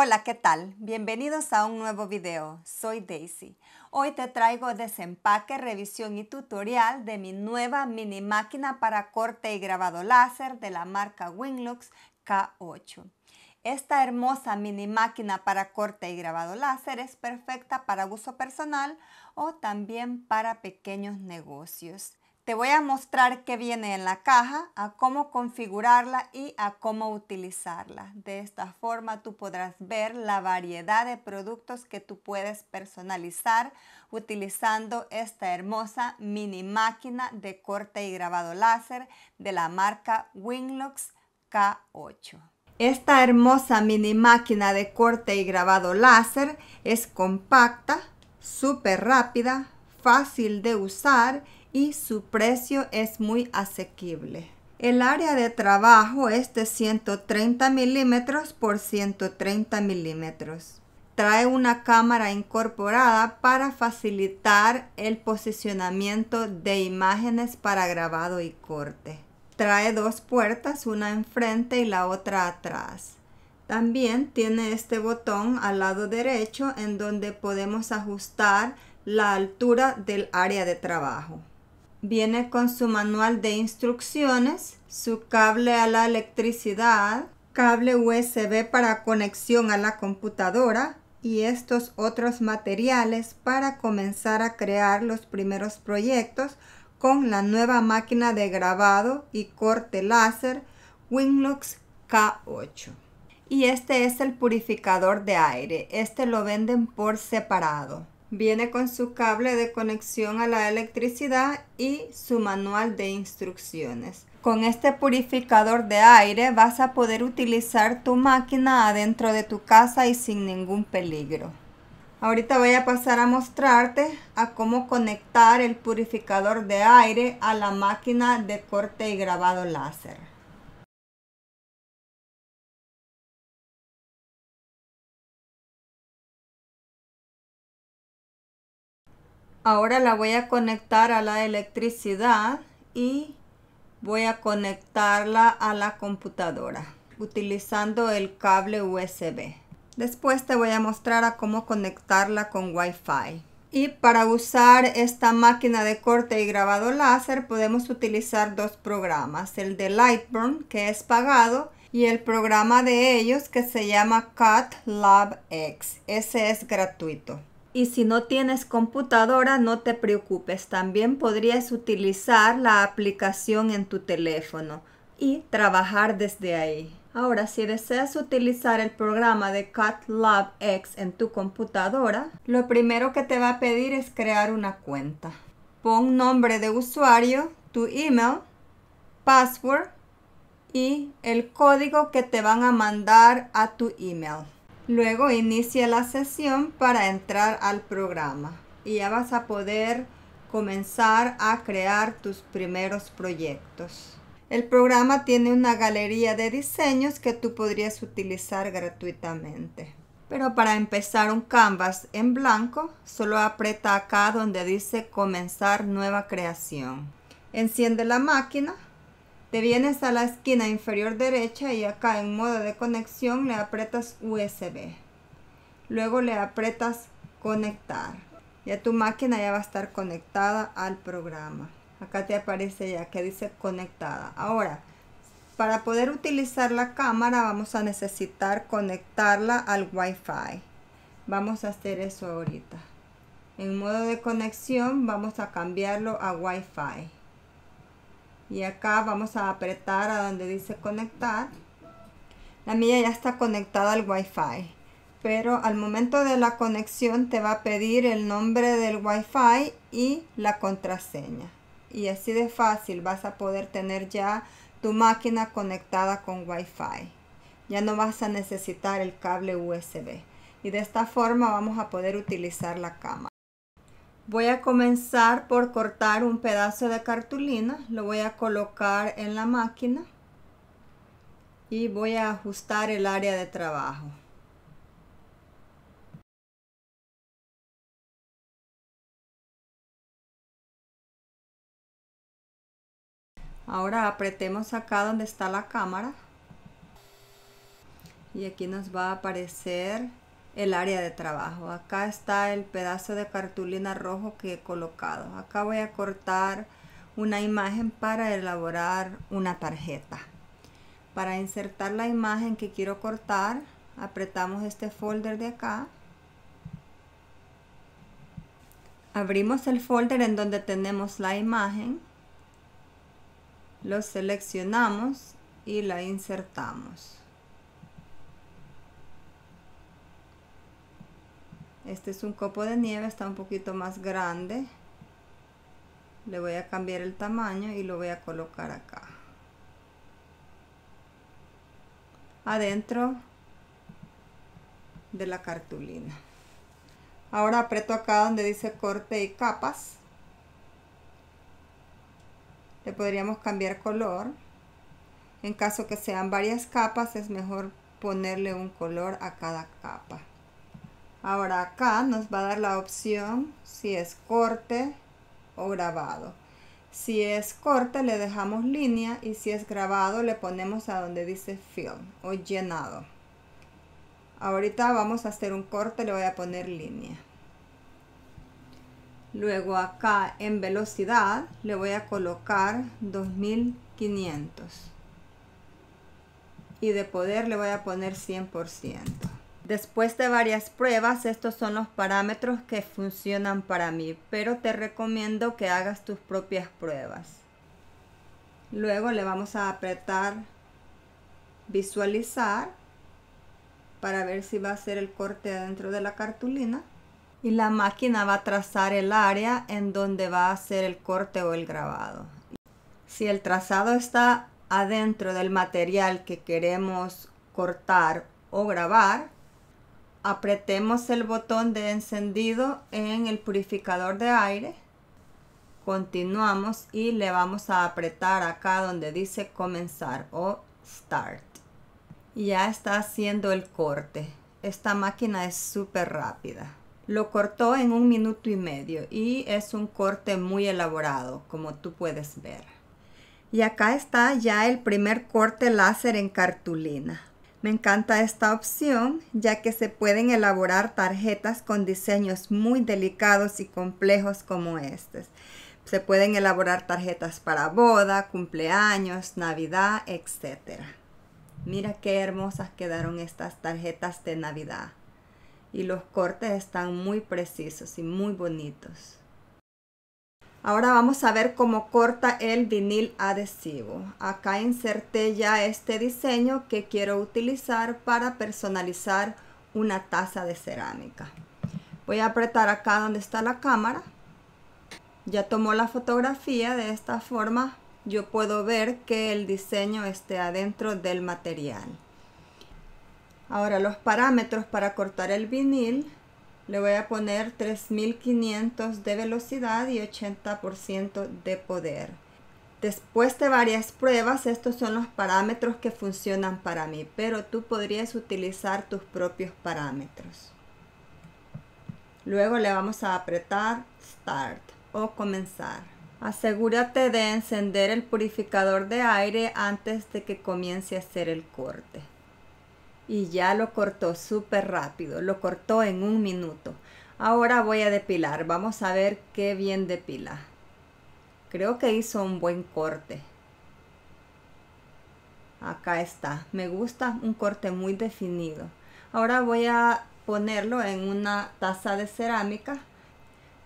Hola, ¿qué tal? Bienvenidos a un nuevo video. Soy Daisy. Hoy te traigo desempaque, revisión y tutorial de mi nueva mini máquina para corte y grabado láser de la marca Winlux K8. Esta hermosa mini máquina para corte y grabado láser es perfecta para uso personal o también para pequeños negocios. Te voy a mostrar qué viene en la caja, a cómo configurarla y a cómo utilizarla. De esta forma tú podrás ver la variedad de productos que tú puedes personalizar utilizando esta hermosa mini máquina de corte y grabado láser de la marca Winlux K8. Esta hermosa mini máquina de corte y grabado láser es compacta, súper rápida, fácil de usar y su precio es muy asequible. El área de trabajo es de 130 milímetros por 130 milímetros. Trae una cámara incorporada para facilitar el posicionamiento de imágenes para grabado y corte. Trae dos puertas, una enfrente y la otra atrás. También tiene este botón al lado derecho en donde podemos ajustar la altura del área de trabajo. Viene con su manual de instrucciones, su cable a la electricidad, cable USB para conexión a la computadora y estos otros materiales para comenzar a crear los primeros proyectos con la nueva máquina de grabado y corte láser Winlux K8. Y este es el purificador de aire. Este lo venden por separado. Viene con su cable de conexión a la electricidad y su manual de instrucciones. Con este purificador de aire vas a poder utilizar tu máquina adentro de tu casa y sin ningún peligro. Ahorita voy a pasar a mostrarte a cómo conectar el purificador de aire a la máquina de corte y grabado láser. Ahora la voy a conectar a la electricidad y voy a conectarla a la computadora utilizando el cable USB. Después te voy a mostrar a cómo conectarla con Wi-Fi. Y para usar esta máquina de corte y grabado láser podemos utilizar dos programas, el de Lightburn que es pagado y el programa de ellos que se llama cutlabx Ese es gratuito. Y si no tienes computadora, no te preocupes, también podrías utilizar la aplicación en tu teléfono y trabajar desde ahí. Ahora, si deseas utilizar el programa de CatLab X en tu computadora, lo primero que te va a pedir es crear una cuenta. Pon nombre de usuario, tu email, password y el código que te van a mandar a tu email. Luego inicia la sesión para entrar al programa y ya vas a poder comenzar a crear tus primeros proyectos. El programa tiene una galería de diseños que tú podrías utilizar gratuitamente. Pero para empezar un canvas en blanco, solo aprieta acá donde dice comenzar nueva creación. Enciende la máquina te vienes a la esquina inferior derecha y acá en modo de conexión le apretas USB. Luego le apretas conectar. Ya tu máquina ya va a estar conectada al programa. Acá te aparece ya que dice conectada. Ahora, para poder utilizar la cámara vamos a necesitar conectarla al Wi-Fi. Vamos a hacer eso ahorita. En modo de conexión vamos a cambiarlo a Wi-Fi y acá vamos a apretar a donde dice conectar la mía ya está conectada al Wi-Fi, pero al momento de la conexión te va a pedir el nombre del Wi-Fi y la contraseña y así de fácil vas a poder tener ya tu máquina conectada con Wi-Fi. ya no vas a necesitar el cable USB y de esta forma vamos a poder utilizar la cámara Voy a comenzar por cortar un pedazo de cartulina, lo voy a colocar en la máquina y voy a ajustar el área de trabajo. Ahora apretemos acá donde está la cámara y aquí nos va a aparecer el área de trabajo. Acá está el pedazo de cartulina rojo que he colocado. Acá voy a cortar una imagen para elaborar una tarjeta. Para insertar la imagen que quiero cortar, apretamos este folder de acá. Abrimos el folder en donde tenemos la imagen. Lo seleccionamos y la insertamos. Este es un copo de nieve, está un poquito más grande. Le voy a cambiar el tamaño y lo voy a colocar acá. Adentro de la cartulina. Ahora aprieto acá donde dice corte y capas. Le podríamos cambiar color. En caso que sean varias capas es mejor ponerle un color a cada capa. Ahora acá nos va a dar la opción si es corte o grabado. Si es corte le dejamos línea y si es grabado le ponemos a donde dice film o llenado. Ahorita vamos a hacer un corte, le voy a poner línea. Luego acá en velocidad le voy a colocar 2500. Y de poder le voy a poner 100%. Después de varias pruebas, estos son los parámetros que funcionan para mí, pero te recomiendo que hagas tus propias pruebas. Luego le vamos a apretar visualizar para ver si va a ser el corte dentro de la cartulina y la máquina va a trazar el área en donde va a hacer el corte o el grabado. Si el trazado está adentro del material que queremos cortar o grabar, apretemos el botón de encendido en el purificador de aire continuamos y le vamos a apretar acá donde dice comenzar o start ya está haciendo el corte esta máquina es súper rápida lo cortó en un minuto y medio y es un corte muy elaborado como tú puedes ver y acá está ya el primer corte láser en cartulina me encanta esta opción ya que se pueden elaborar tarjetas con diseños muy delicados y complejos como estos. Se pueden elaborar tarjetas para boda, cumpleaños, navidad, etc. Mira qué hermosas quedaron estas tarjetas de navidad. Y los cortes están muy precisos y muy bonitos. Ahora vamos a ver cómo corta el vinil adhesivo. Acá inserté ya este diseño que quiero utilizar para personalizar una taza de cerámica. Voy a apretar acá donde está la cámara. Ya tomó la fotografía de esta forma. Yo puedo ver que el diseño esté adentro del material. Ahora los parámetros para cortar el vinil le voy a poner 3500 de velocidad y 80% de poder. Después de varias pruebas, estos son los parámetros que funcionan para mí, pero tú podrías utilizar tus propios parámetros. Luego le vamos a apretar Start o Comenzar. Asegúrate de encender el purificador de aire antes de que comience a hacer el corte y ya lo cortó súper rápido, lo cortó en un minuto. Ahora voy a depilar, vamos a ver qué bien depila. Creo que hizo un buen corte. Acá está, me gusta un corte muy definido. Ahora voy a ponerlo en una taza de cerámica,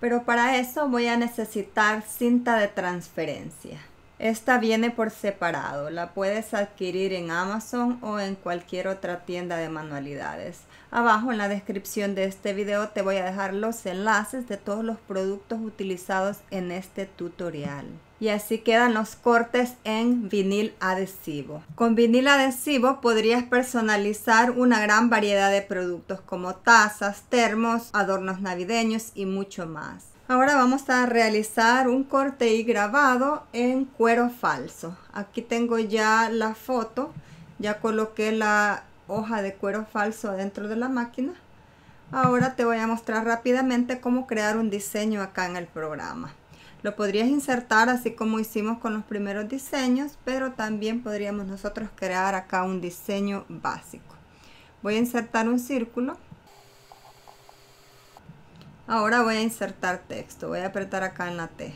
pero para eso voy a necesitar cinta de transferencia. Esta viene por separado, la puedes adquirir en Amazon o en cualquier otra tienda de manualidades. Abajo en la descripción de este video te voy a dejar los enlaces de todos los productos utilizados en este tutorial. Y así quedan los cortes en vinil adhesivo. Con vinil adhesivo podrías personalizar una gran variedad de productos como tazas, termos, adornos navideños y mucho más. Ahora vamos a realizar un corte y grabado en cuero falso. Aquí tengo ya la foto, ya coloqué la hoja de cuero falso dentro de la máquina. Ahora te voy a mostrar rápidamente cómo crear un diseño acá en el programa. Lo podrías insertar así como hicimos con los primeros diseños, pero también podríamos nosotros crear acá un diseño básico. Voy a insertar un círculo Ahora voy a insertar texto, voy a apretar acá en la T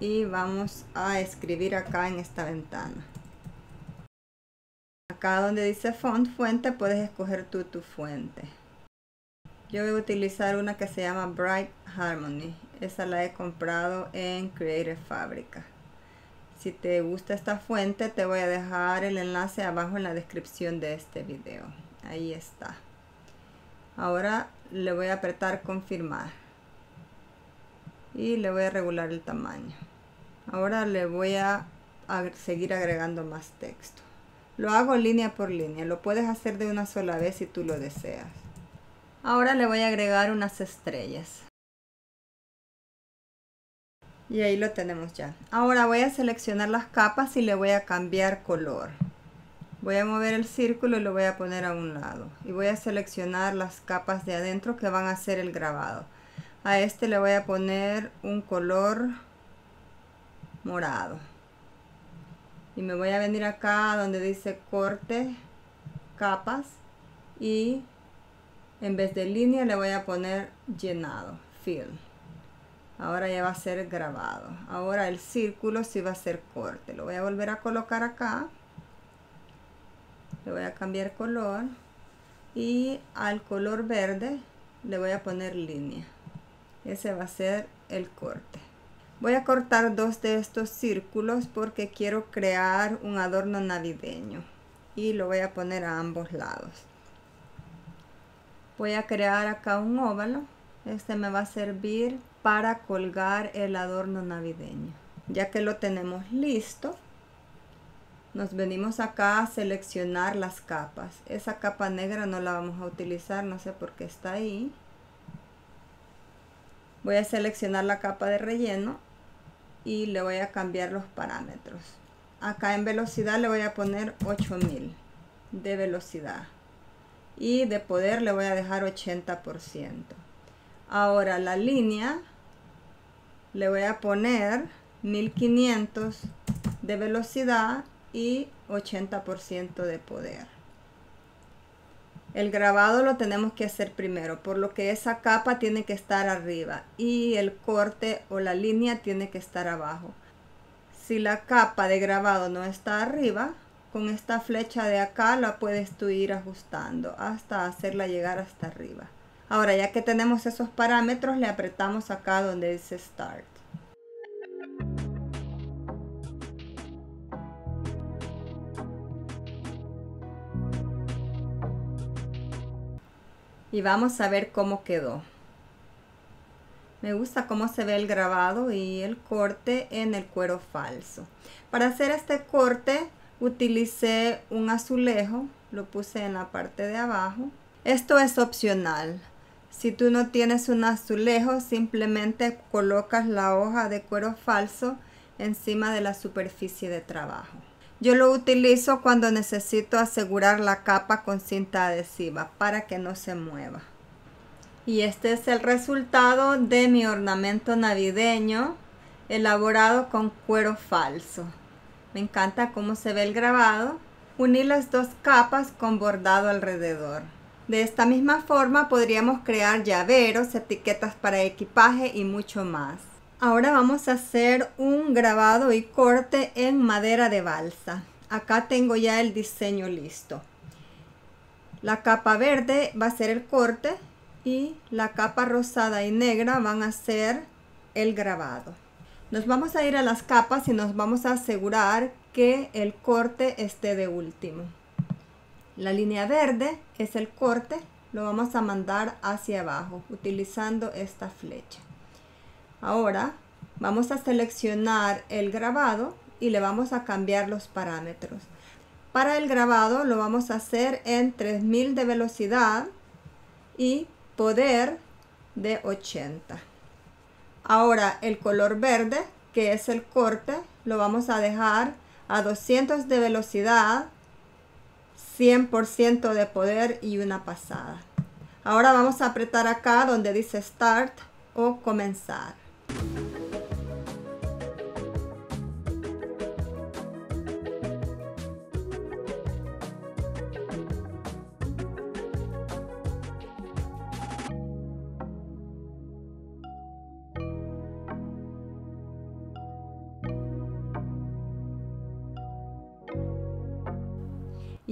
y vamos a escribir acá en esta ventana. Acá donde dice font fuente puedes escoger tú tu fuente. Yo voy a utilizar una que se llama Bright Harmony. Esa la he comprado en Creative Fabrica. Si te gusta esta fuente te voy a dejar el enlace abajo en la descripción de este video. Ahí está ahora le voy a apretar confirmar y le voy a regular el tamaño ahora le voy a, seguir agregando más texto lo hago línea por línea lo puedes hacer de una sola vez si tú lo deseas ahora le voy a agregar unas estrellas y ahí lo tenemos ya ahora voy a seleccionar las capas y le voy a cambiar color Voy a mover el círculo y lo voy a poner a un lado. Y voy a seleccionar las capas de adentro que van a ser el grabado. A este le voy a poner un color morado. Y me voy a venir acá donde dice corte, capas. Y en vez de línea le voy a poner llenado, fill. Ahora ya va a ser grabado. Ahora el círculo sí va a ser corte. Lo voy a volver a colocar acá le voy a cambiar color y al color verde le voy a poner línea ese va a ser el corte voy a cortar dos de estos círculos porque quiero crear un adorno navideño y lo voy a poner a ambos lados voy a crear acá un óvalo este me va a servir para colgar el adorno navideño ya que lo tenemos listo nos venimos acá a seleccionar las capas. Esa capa negra no la vamos a utilizar, no sé por qué está ahí. Voy a seleccionar la capa de relleno y le voy a cambiar los parámetros. Acá en velocidad le voy a poner 8000 de velocidad. Y de poder le voy a dejar 80%. Ahora la línea le voy a poner 1500 de velocidad y 80% de poder. El grabado lo tenemos que hacer primero, por lo que esa capa tiene que estar arriba y el corte o la línea tiene que estar abajo. Si la capa de grabado no está arriba, con esta flecha de acá la puedes tú ir ajustando hasta hacerla llegar hasta arriba. Ahora ya que tenemos esos parámetros le apretamos acá donde dice Start. y vamos a ver cómo quedó. Me gusta cómo se ve el grabado y el corte en el cuero falso. Para hacer este corte utilicé un azulejo, lo puse en la parte de abajo. Esto es opcional. Si tú no tienes un azulejo, simplemente colocas la hoja de cuero falso encima de la superficie de trabajo. Yo lo utilizo cuando necesito asegurar la capa con cinta adhesiva para que no se mueva. Y este es el resultado de mi ornamento navideño elaborado con cuero falso. Me encanta cómo se ve el grabado. Uní las dos capas con bordado alrededor. De esta misma forma podríamos crear llaveros, etiquetas para equipaje y mucho más. Ahora vamos a hacer un grabado y corte en madera de balsa. Acá tengo ya el diseño listo. La capa verde va a ser el corte y la capa rosada y negra van a ser el grabado. Nos vamos a ir a las capas y nos vamos a asegurar que el corte esté de último. La línea verde es el corte, lo vamos a mandar hacia abajo utilizando esta flecha. Ahora vamos a seleccionar el grabado y le vamos a cambiar los parámetros. Para el grabado lo vamos a hacer en 3000 de velocidad y poder de 80. Ahora el color verde, que es el corte, lo vamos a dejar a 200 de velocidad, 100% de poder y una pasada. Ahora vamos a apretar acá donde dice Start o Comenzar.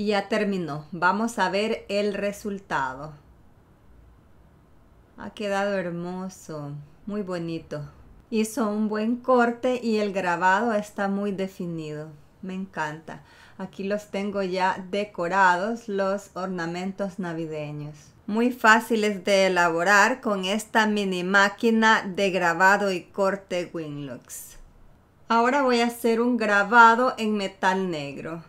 Y ya terminó. Vamos a ver el resultado. Ha quedado hermoso, muy bonito. Hizo un buen corte y el grabado está muy definido. Me encanta. Aquí los tengo ya decorados, los ornamentos navideños. Muy fáciles de elaborar con esta mini máquina de grabado y corte Winlux. Ahora voy a hacer un grabado en metal negro.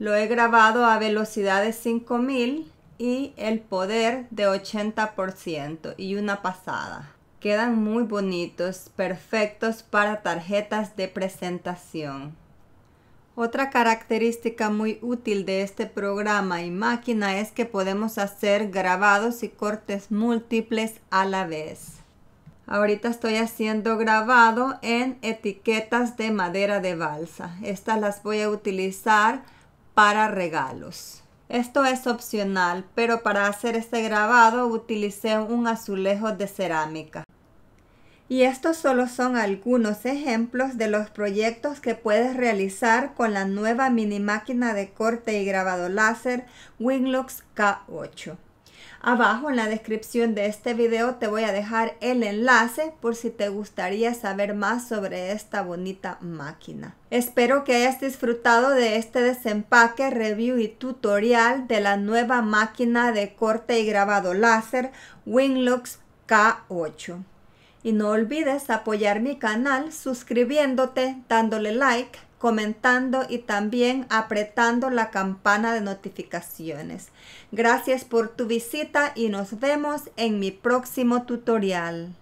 Lo he grabado a velocidad de 5000 y el poder de 80% y una pasada. Quedan muy bonitos, perfectos para tarjetas de presentación. Otra característica muy útil de este programa y máquina es que podemos hacer grabados y cortes múltiples a la vez. Ahorita estoy haciendo grabado en etiquetas de madera de balsa. Estas las voy a utilizar para regalos. Esto es opcional, pero para hacer este grabado utilicé un azulejo de cerámica. Y estos solo son algunos ejemplos de los proyectos que puedes realizar con la nueva mini máquina de corte y grabado láser Winglux K8. Abajo en la descripción de este video te voy a dejar el enlace por si te gustaría saber más sobre esta bonita máquina. Espero que hayas disfrutado de este desempaque, review y tutorial de la nueva máquina de corte y grabado láser Winlux K8. Y no olvides apoyar mi canal suscribiéndote, dándole like comentando y también apretando la campana de notificaciones. Gracias por tu visita y nos vemos en mi próximo tutorial.